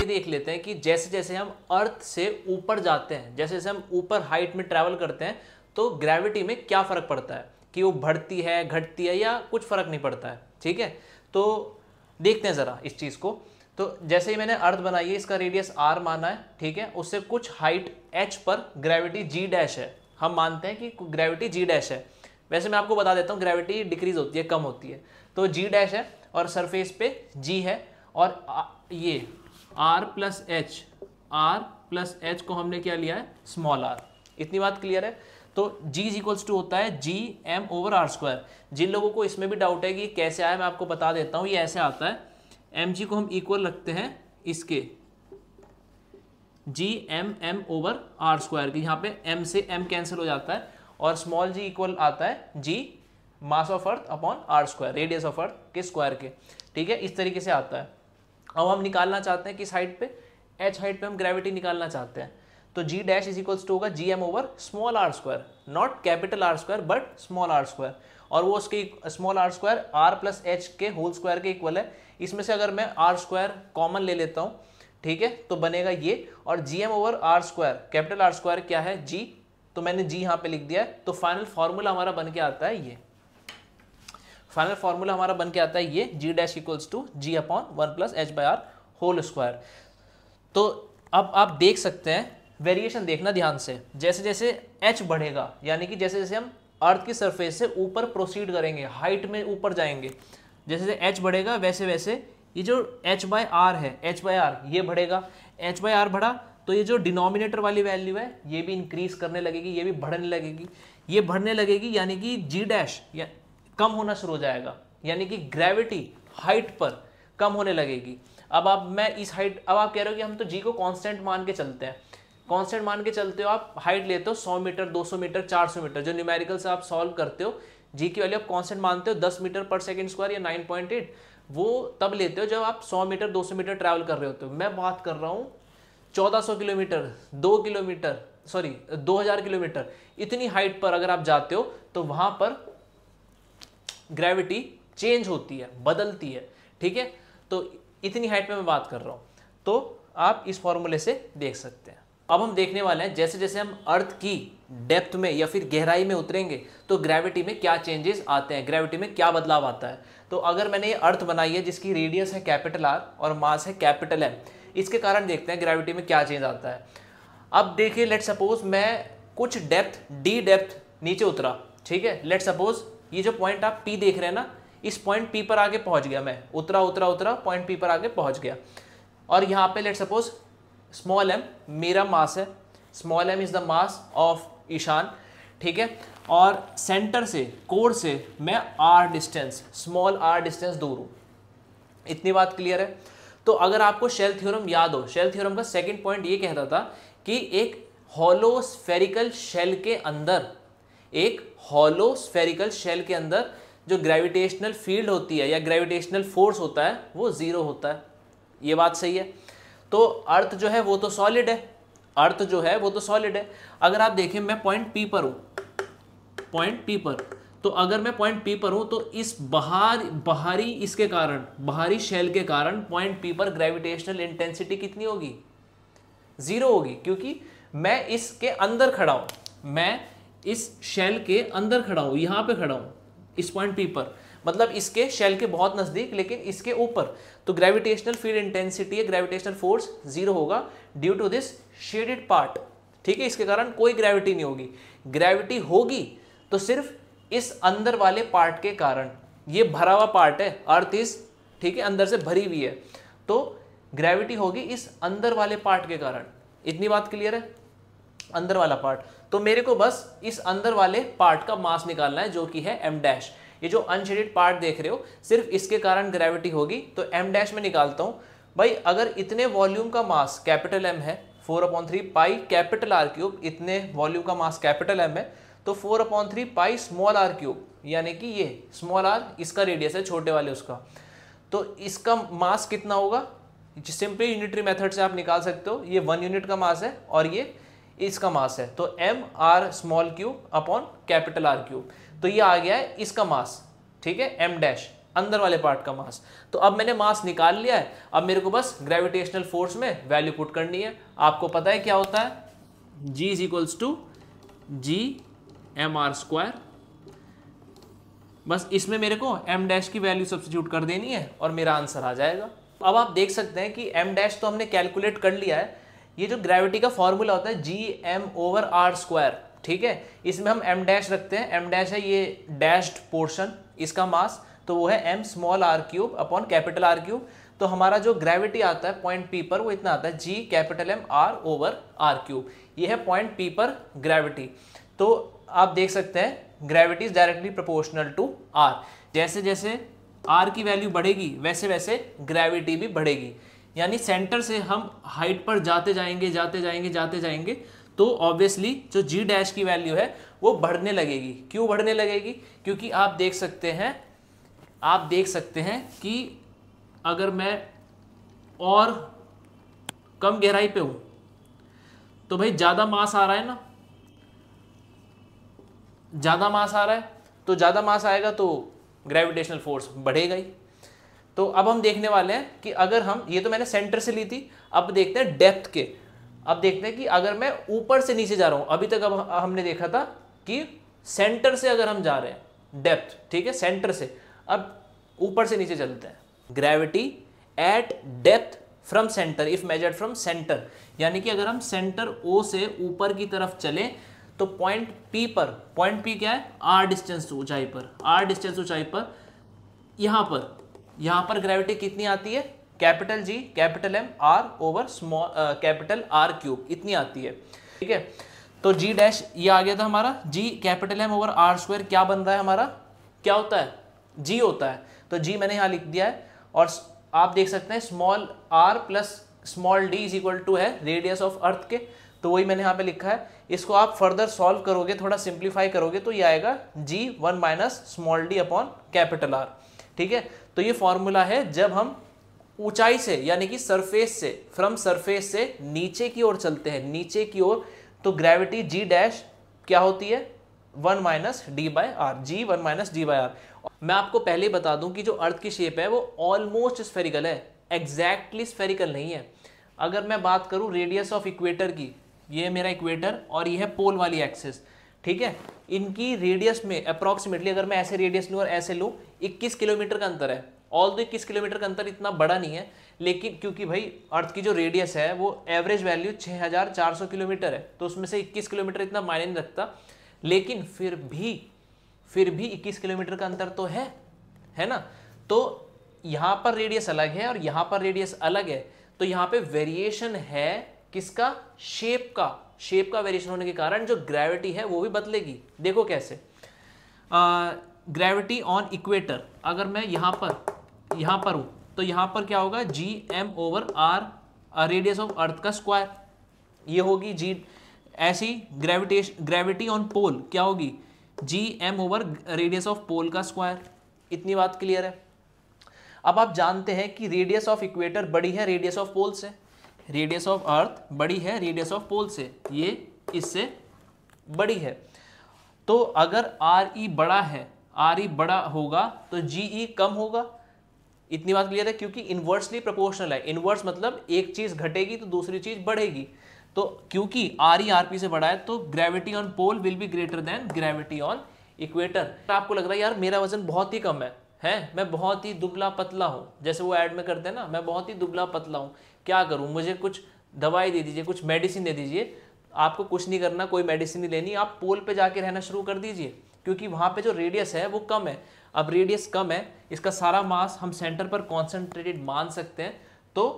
ये देख लेते हैं कि जैसे जैसे हम अर्थ से ऊपर जाते हैं जैसे जैसे हम ऊपर हाइट में ट्रैवल करते हैं तो ग्रेविटी में क्या फ़र्क पड़ता है कि वो बढ़ती है घटती है या कुछ फ़र्क नहीं पड़ता है ठीक है तो देखते हैं ज़रा इस चीज़ को तो जैसे ही मैंने अर्थ बनाई है इसका रेडियस आर माना है ठीक है उससे कुछ हाइट एच पर ग्रेविटी जी डैश है हम मानते हैं कि ग्रेविटी जी डैश है वैसे मैं आपको बता देता हूँ ग्रेविटी डिक्रीज होती है कम होती है तो जी डैश है और सरफेस पे जी है और ये R plus H R plus H को हमने क्या लिया है स्मॉल आर इतनी बात क्लियर है तो G इज इक्वल्स टू होता है G M over R square जिन लोगों को इसमें भी डाउट है कि कैसे आया मैं आपको बता देता हूँ ये ऐसे आता है एम जी को हम इक्वल रखते हैं इसके G M M over R square की यहाँ पे एम से एम कैंसिल हो जाता है और स्मॉल जी इक्वल आता है G mass of earth upon R square radius of अर्थ के स्क्वायर के ठीक है इस तरीके से आता है अब हम निकालना चाहते हैं किस हाइट पे एच हाइट पे हम ग्रेविटी निकालना चाहते हैं तो G dash is equals to होगा G M over small R square not capital R square but small R square और वो उसके small R square R plus H के होल स्क्वायर के इक्वल है इसमें से अगर मैं आर स्क्वायर कॉमन ले लेता हूँ ठीक है तो बनेगा ये और G M over R square capital R square क्या है जी तो मैंने जी यहाँ पे लिख दिया है तो फाइनल फॉर्मूला हमारा बन के आता है ये फाइनल फॉर्मूला हमारा बन के आता है ये G dash equals to G upon one plus H by R whole square तो अब आप देख सकते हैं वेरिएशन देखना ध्यान से जैसे जैसे एच बढ़ेगा यानी कि जैसे जैसे हम अर्थ की सरफेस से ऊपर प्रोसीड करेंगे हाइट में ऊपर जाएंगे जैसे जैसे एच बढ़ेगा वैसे वैसे ये जो एच बाय आर है एच बाय आर ये बढ़ेगा एच बाय आर बढ़ा तो ये जो डिनोमिनेटर वाली वैल्यू है ये भी इंक्रीज करने लगेगी ये भी बढ़ने लगेगी ये बढ़ने लगेगी यानी कि जी डैश या कम होना शुरू हो जाएगा यानी कि ग्रेविटी हाइट पर कम होने लगेगी अब आप मैं इस हाइट अब आप कह रहे हो कि हम तो जी को कांस्टेंट मान के चलते हैं कांस्टेंट मान के चलते हो आप हाइट लेते हो 100 मीटर 200 मीटर 400 मीटर जो न्यूमेरिकल से आप सॉल्व करते हो जी की वैल्यू आप कांस्टेंट मानते हो 10 मीटर पर सेकंड स्क्वायर या 9.8 वो तब लेते हो जब आप 100 मीटर 200 मीटर ट्रैवल कर रहे होते हो मैं बात कर रहा हूँ सौ किलोमीटर दो किलोमीटर सॉरी हजार किलोमीटर इतनी हाइट पर अगर आप जाते हो तो वहाँ पर ग्रेविटी चेंज होती है बदलती है ठीक है तो इतनी हाइट में मैं बात कर रहा हूँ तो आप इस फॉर्मूले से देख सकते हैं अब हम देखने वाले हैं जैसे जैसे हम अर्थ की डेप्थ में या फिर गहराई में उतरेंगे तो ग्रेविटी में क्या चेंजेस आते हैं ग्रेविटी में क्या बदलाव आता है तो अगर मैंने ये अर्थ बनाई है जिसकी रेडियस है कैपिटल आर और मास है कैपिटल एम इसके कारण देखते हैं ग्रेविटी में क्या चेंज आता है अब देखिए लेट सपोज मैं कुछ डेप्थ डी डेप्थ नीचे उतरा ठीक है लेट सपोज ये जो पॉइंट आप पी देख रहे हैं ना इस पॉइंट पी पर आगे पहुंच गया मैं उतरा उतरा उतरा पॉइंट पी पर आगे पहुंच गया और यहाँ पे लेट सपोज स्मॉल एम मेरा मास है small M is the mass of Ishaan ठीक है और सेंटर से कोर से मैं R distance small R distance दूर हूँ इतनी बात क्लियर है तो अगर आपको शेल थ्योरम याद हो शेल थ्योरम का सेकंड पॉइंट ये कहता था कि एक हॉलो स्फेरिकल शेल के अंदर एक हॉलो स्फेरिकल शेल के अंदर जो ग्रेविटेशनल फील्ड होती है या ग्रेविटेशनल फोर्स होता है वो ज़ीरो होता है ये बात सही है तो अर्थ जो है वो तो सॉलिड है अर्थ जो है वो तो सॉलिड है अगर आप देखें मैं पॉइंट पी पर हूँ पॉइंट पी पर तो अगर मैं पॉइंट पी पर हूँ तो इस बाहर बाहरी इसके कारण बाहरी शेल के कारण पॉइंट पी पर ग्रेविटेशनल इंटेंसिटी कितनी होगी ज़ीरो होगी क्योंकि मैं इसके अंदर खड़ा हूँ मैं इस शेल के अंदर खड़ा हूँ यहाँ पे खड़ा हूँ इस पॉइंट पी पर मतलब इसके शेल के बहुत नज़दीक लेकिन इसके ऊपर तो ग्रेविटेशनल फील्ड इंटेंसिटी या ग्रेविटेशनल फोर्स जीरो होगा due to this shaded part ठीक है इसके कारण कोई ग्रेविटी नहीं होगी ग्रेविटी होगी तो सिर्फ इस अंदर वाले पार्ट के कारण ये भरा हुआ पार्ट है अर्थ इस ठीक है अंदर से भरी हुई है तो ग्रेविटी होगी इस अंदर वाले पार्ट के कारण इतनी बात क्लियर है अंदर वाला पार्ट तो मेरे को बस इस अंदर वाले पार्ट का मास निकालना है जो कि है एम डैश ये जो अनशेडेड पार्ट देख रहे हो सिर्फ इसके कारण ग्रेविटी होगी तो एम डैश में निकालता हूँ भाई अगर इतने वॉल्यूम का मास कैपिटल एम है four upon three pi capital R cube इतने वॉल्यूम का मास कैपिटल एम है तो four upon three pi small R cube यानी कि ये स्मॉल आर इसका रेडियस है छोटे वाले उसका तो इसका मास कितना होगा सिंपली यूनिटरी मेथड से आप निकाल सकते हो ये वन यूनिट का मास है और ये इसका मास है तो M R small cube upon capital R cube तो ये आ गया है इसका मास ठीक है एम डैश अंदर वाले पार्ट का मास तो अब मैंने मास निकाल लिया है अब मेरे को बस ग्रेविटेशनल फोर्स में वैल्यू पुट करनी है आपको पता है क्या होता है G is equals to G M R square बस इसमें मेरे को एम डैश की वैल्यू सब्सिट्यूट कर देनी है और मेरा आंसर आ जाएगा अब आप देख सकते हैं कि एम डैश तो हमने कैलकुलेट कर लिया है ये जो ग्रेविटी का फॉर्मूला होता है G M over R square ठीक है इसमें हम एम डैश रखते हैं एम डैश है ये डैश्ड पोर्शन इसका मास तो वो है M small R cube upon capital R cube तो हमारा जो ग्रेविटी आता है पॉइंट पी पर वो इतना आता है G capital M R over R cube ये है पॉइंट पी पर ग्रेविटी तो आप देख सकते हैं gravity is directly proportional to R जैसे जैसे आर की वैल्यू बढ़ेगी वैसे वैसे ग्रेविटी भी बढ़ेगी यानी सेंटर से हम हाइट पर जाते जाएंगे जाते जाएंगे जाते जाएंगे तो ऑब्वियसली जो जी डैश की वैल्यू है वो बढ़ने लगेगी क्यों बढ़ने लगेगी क्योंकि आप देख सकते हैं आप देख सकते हैं कि अगर मैं और कम गहराई पे हूं तो भाई ज़्यादा मास आ रहा है ना ज़्यादा मास आ रहा है तो ज़्यादा मास आएगा तो ग्रेविटेशनल फोर्स बढ़ेगा ही तो अब हम देखने वाले हैं कि अगर हम ये तो मैंने सेंटर से ली थी अब देखते हैं डेप्थ के अब देखते हैं कि अगर मैं ऊपर से नीचे जा रहा हूं अभी तक अब हमने देखा था कि सेंटर से अगर हम जा रहे हैं डेप्थ ठीक है सेंटर से अब ऊपर से नीचे चलते हैं gravity at depth from centre if measured from centre यानी कि अगर हम सेंटर ओ से ऊपर की तरफ चले तो पॉइंट पी पर पॉइंट पी क्या है आर डिस्टेंस ऊंचाई पर आर डिस्टेंस ऊंचाई पर यहां पर यहां पर ग्रेविटी कितनी आती है capital G capital M R over small capital R cube इतनी आती है ठीक है तो जी डैश ये आ गया था हमारा G capital M over R square क्या बन रहा है हमारा क्या होता है जी होता है तो जी मैंने यहाँ लिख दिया है और आप देख सकते हैं small R plus small D is equal to है रेडियस ऑफ अर्थ के तो वही मैंने यहां पे लिखा है इसको आप फर्दर सॉल्व करोगे थोड़ा सिंप्लीफाई करोगे तो ये आएगा G one minus small D upon capital R ठीक है तो ये फॉर्मूला है जब हम ऊंचाई से यानी कि सरफेस से फ्रॉम सरफेस से नीचे की ओर चलते हैं नीचे की ओर तो ग्रेविटी जी डैश क्या होती है one minus D by R G one minus D by R मैं आपको पहले ही बता दूं कि जो अर्थ की शेप है वो ऑलमोस्ट स्फेरिकल है एग्जैक्टली स्फेरिकल नहीं है अगर मैं बात करूं रेडियस ऑफ इक्वेटर की ये मेरा इक्वेटर और ये है पोल वाली एक्सेस ठीक है इनकी रेडियस में अप्रोक्सीमेटली अगर मैं ऐसे रेडियस लूँ और ऐसे लूँ इक्कीस किलोमीटर का अंतर है ऑल दो इक्कीस किलोमीटर का अंतर इतना बड़ा नहीं है लेकिन क्योंकि भाई अर्थ की जो रेडियस है वो एवरेज वैल्यू 6400 किलोमीटर है तो उसमें से 21 किलोमीटर इतना मायने नहीं रखता लेकिन फिर भी फिर भी 21 किलोमीटर का अंतर तो है है ना तो यहाँ पर रेडियस अलग है और यहाँ पर रेडियस अलग है तो यहाँ पर वेरिएशन है किसका शेप का शेप का वेरिएशन होने के कारण जो ग्रेविटी है वो भी बदलेगी देखो कैसे ग्रेविटी ऑन इक्वेटर अगर मैं यहाँ पर यहाँ पर हूँ तो यहाँ पर क्या होगा G M over R radius of Earth का स्क्वायर ये होगी जी ऐसी ग्रेविटेशन ग्रेविटी ऑन पोल क्या होगी G M over radius of pole का स्क्वायर इतनी बात क्लियर है अब आप जानते हैं कि रेडियस ऑफ इक्वेटर बड़ी है रेडियस ऑफ पोल से रेडियस ऑफ अर्थ बड़ी है रेडियस ऑफ पोल से ये इससे बड़ी है तो अगर आर ई e बड़ा है आर ई e बड़ा होगा तो जी ई e कम होगा इतनी बात क्लियर है क्योंकि इन्वर्सली प्रोपोर्शनल है इन्वर्स मतलब एक चीज़ घटेगी तो दूसरी चीज़ बढ़ेगी तो क्योंकि आर ई आर पी से बड़ा है तो gravity on pole will be greater than gravity on equator आपको लग रहा है यार मेरा वजन बहुत ही कम है है मैं बहुत ही दुबला पतला हूँ जैसे वो ऐड में करते हैं ना मैं बहुत ही दुबला पतला हूँ क्या करूँ मुझे कुछ दवाई दे दीजिए कुछ मेडिसिन दे दीजिए आपको कुछ नहीं करना कोई मेडिसिन नहीं लेनी आप पोल पे जाके रहना शुरू कर दीजिए क्योंकि वहाँ पे जो रेडियस है वो कम है अब रेडियस कम है इसका सारा मास हम सेंटर पर कॉन्सेंट्रेटेड मान सकते हैं तो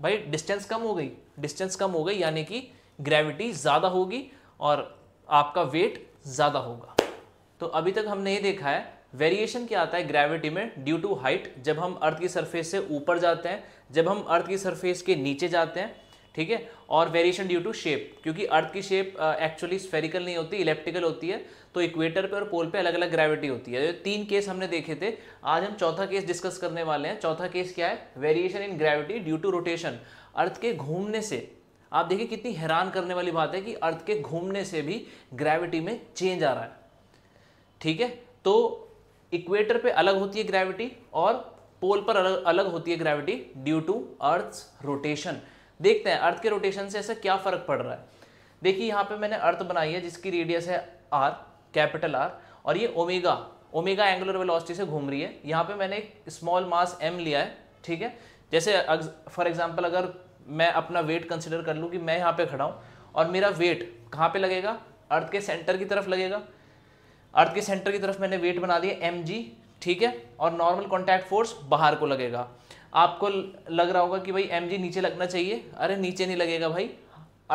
भाई डिस्टेंस कम हो गई डिस्टेंस कम हो गई यानी कि ग्रेविटी ज़्यादा होगी और आपका वेट ज़्यादा होगा तो अभी तक हमने ये देखा है वेरिएशन क्या आता है ग्रेविटी में ड्यू टू हाइट जब हम अर्थ की सरफेस से ऊपर जाते हैं जब हम अर्थ की सरफेस के नीचे जाते हैं ठीक है और वेरिएशन ड्यू टू शेप क्योंकि अर्थ की शेप एक्चुअली स्फेरिकल नहीं होती इलेप्टिकल होती है तो इक्वेटर पे और पोल पे अलग अलग ग्रेविटी होती है तो तीन केस हमने देखे थे आज हम चौथा केस डिस्कस करने वाले हैं चौथा केस क्या है variation in gravity due to rotation Earth के घूमने से आप देखिए कितनी हैरान करने वाली बात है कि अर्थ के घूमने से भी ग्रेविटी में चेंज आ रहा है ठीक है तो इक्वेटर पे अलग होती है ग्रेविटी और पोल पर अलग अलग होती है gravity due to Earth rotation देखते हैं अर्थ के रोटेशन से ऐसा क्या फ़र्क पड़ रहा है देखिए यहाँ पे मैंने अर्थ बनाई है जिसकी रेडियस है आर कैपिटल आर और ये ओमेगा ओमेगा एंगुलर वेलोसिटी से घूम रही है यहाँ पे मैंने एक स्मॉल मास एम लिया है ठीक है जैसे फॉर एग्जाम्पल अगर मैं अपना वेट कंसिडर कर लूँ कि मैं यहाँ पे खड़ा हूँ और मेरा वेट कहाँ पे लगेगा अर्थ के सेंटर की तरफ लगेगा अर्थ के सेंटर की तरफ मैंने वेट बना दिया एम ठीक है और नॉर्मल कॉन्टैक्ट फोर्स बाहर को लगेगा आपको लग रहा होगा कि भाई एम नीचे लगना चाहिए अरे नीचे नहीं लगेगा भाई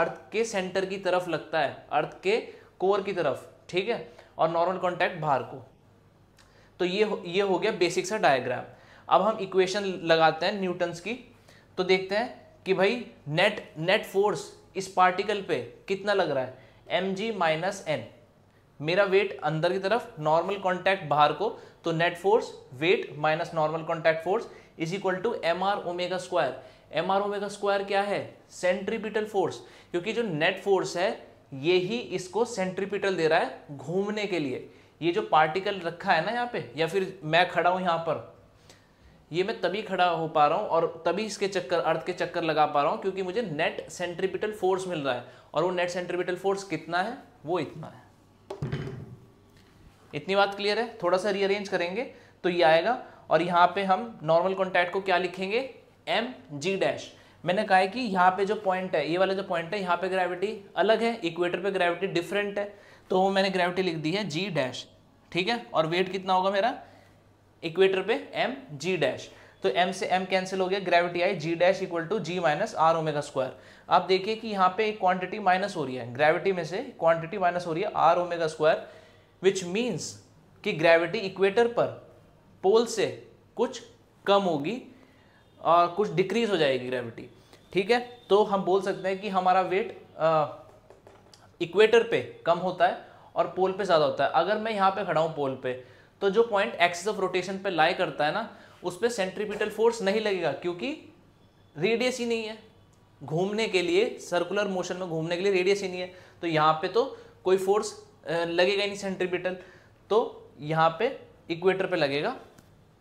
अर्थ के सेंटर की तरफ लगता है अर्थ के कोर की तरफ ठीक है और नॉर्मल कॉन्टैक्ट बाहर को तो ये ये हो गया बेसिक सा डायग्राम अब हम इक्वेशन लगाते हैं न्यूटन्स की तो देखते हैं कि भाई नेट नेट फोर्स इस पार्टिकल पे कितना लग रहा है एम जी माइनस एन मेरा वेट अंदर की तरफ नॉर्मल कॉन्टैक्ट बाहर को तो net force weight minus normal contact force is equal to M R omega square M R omega square क्या है सेंट्रीपिटल फोर्स क्योंकि जो नेट फोर्स है ये ही इसको सेंट्रीपिटल दे रहा है घूमने के लिए ये जो पार्टिकल रखा है ना यहाँ पे या फिर मैं खड़ा हूँ यहाँ पर ये मैं तभी खड़ा हो पा रहा हूँ और तभी इसके चक्कर अर्थ के चक्कर लगा पा रहा हूँ क्योंकि मुझे नेट सेंट्रीपिटल फोर्स मिल रहा है और वो नेट सेंट्रीपिटल फोर्स कितना है वो इतना है इतनी बात क्लियर है थोड़ा सा रीअरेंज करेंगे तो ये आएगा और यहाँ पे हम नॉर्मल कॉन्टैक्ट को क्या लिखेंगे एम जी डैश मैंने कहा है कि यहाँ पे जो पॉइंट है ये वाला जो पॉइंट है यहाँ पे ग्रेविटी अलग है इक्वेटर पे ग्रेविटी डिफरेंट है तो मैंने ग्रेविटी लिख दी है जी डैश ठीक है और वेट कितना होगा मेरा इक्वेटर पे एम जी डैश तो m से m कैंसिल हो गया ग्रेविटी आई G dash equal to G minus R omega square आप देखिए कि यहाँ पे एक क्वांटिटी माइनस हो रही है ग्रेविटी में से क्वांटिटी माइनस हो रही है R omega square which means कि ग्रेविटी इक्वेटर पर पोल से कुछ कम होगी और कुछ डिक्रीज हो जाएगी ग्रेविटी ठीक है तो हम बोल सकते हैं कि हमारा वेट इक्वेटर पे कम होता है और पोल पे ज़्यादा होता है अगर मैं यहाँ पे खड़ा हूँ पोल पे तो जो पॉइंट एक्सिस ऑफ रोटेशन पे लाई करता है ना उस पर सेंट्रीपिटल फोर्स नहीं लगेगा क्योंकि रेडियस ही नहीं है घूमने के लिए सर्कुलर मोशन में घूमने के लिए रेडियस ही नहीं है तो यहाँ पे तो कोई फोर्स लगेगा ही नहीं सेंट्रीपिटल तो यहाँ पे इक्वेटर पे लगेगा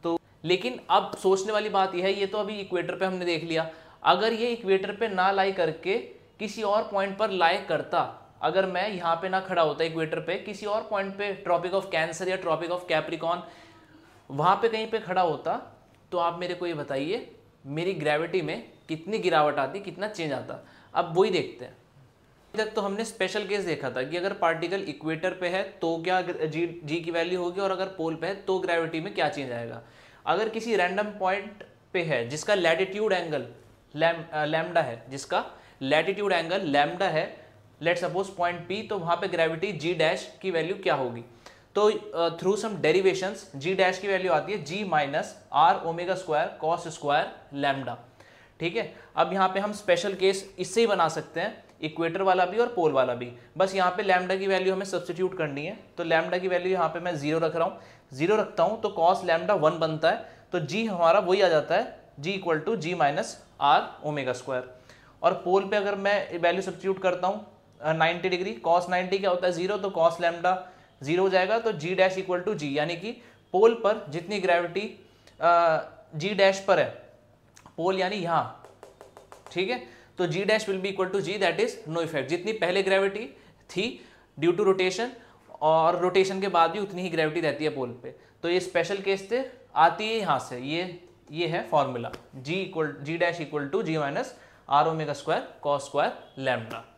तो लेकिन अब सोचने वाली बात यह है ये तो अभी इक्वेटर पे हमने देख लिया अगर ये इक्वेटर पे ना लाई करके किसी और पॉइंट पर लाई करता अगर मैं यहाँ पे ना खड़ा होता इक्वेटर पे किसी और पॉइंट पे ट्रॉपिक ऑफ कैंसर या ट्रॉपिक ऑफ कैप्रिकॉन वहाँ पे कहीं पे खड़ा होता तो आप मेरे को ये बताइए मेरी ग्रेविटी में कितनी गिरावट आती कितना चेंज आता अब वही देखते हैं तक तो हमने स्पेशल केस देखा था कि अगर पार्टिकल इक्वेटर पे है तो क्या जी जी की वैल्यू होगी और अगर पोल पे है तो ग्रेविटी में क्या चेंज आएगा अगर किसी रैंडम पॉइंट पे है जिसका लैटिट्यूड एंगल लैमडा है जिसका लैटिट्यूड एंगल लैमडा है लेट सपोज पॉइंट पी तो वहाँ पे ग्रेविटी जी डैश की वैल्यू क्या होगी तो through some derivation G dash की वैल्यू आती है G minus R omega square cos square lambda ठीक है अब यहाँ पे हम स्पेशल केस इससे ही बना सकते हैं इक्वेटर वाला भी और पोल वाला भी बस यहाँ पे लैमडा की वैल्यू हमें सब्सिट्यूट करनी है तो लैमडा की वैल्यू यहाँ पे मैं जीरो रख रहा हूँ जीरो रखता हूँ तो कॉस लैमडा वन बनता है तो जी हमारा वही आ जाता है G equal to G minus R omega square और पोल पे अगर मैं वैल्यू सब्सिट्यूट करता हूँ नाइन्टी डिग्री कॉस नाइन्टी क्या होता है जीरो तो कॉस लैमडा जीरो हो जाएगा तो G dash equal to G यानी कि पोल पर जितनी ग्रेविटी जी डैश पर है पोल यानी यहां ठीक है तो G dash will be equal to G that is no effect जितनी पहले ग्रेविटी थी ड्यू टू रोटेशन और रोटेशन के बाद भी उतनी ही ग्रेविटी रहती है पोल पे तो ये स्पेशल केस थे आती है यहां से ये ये है formula G equal G dash equal to G minus R omega square cos square lambda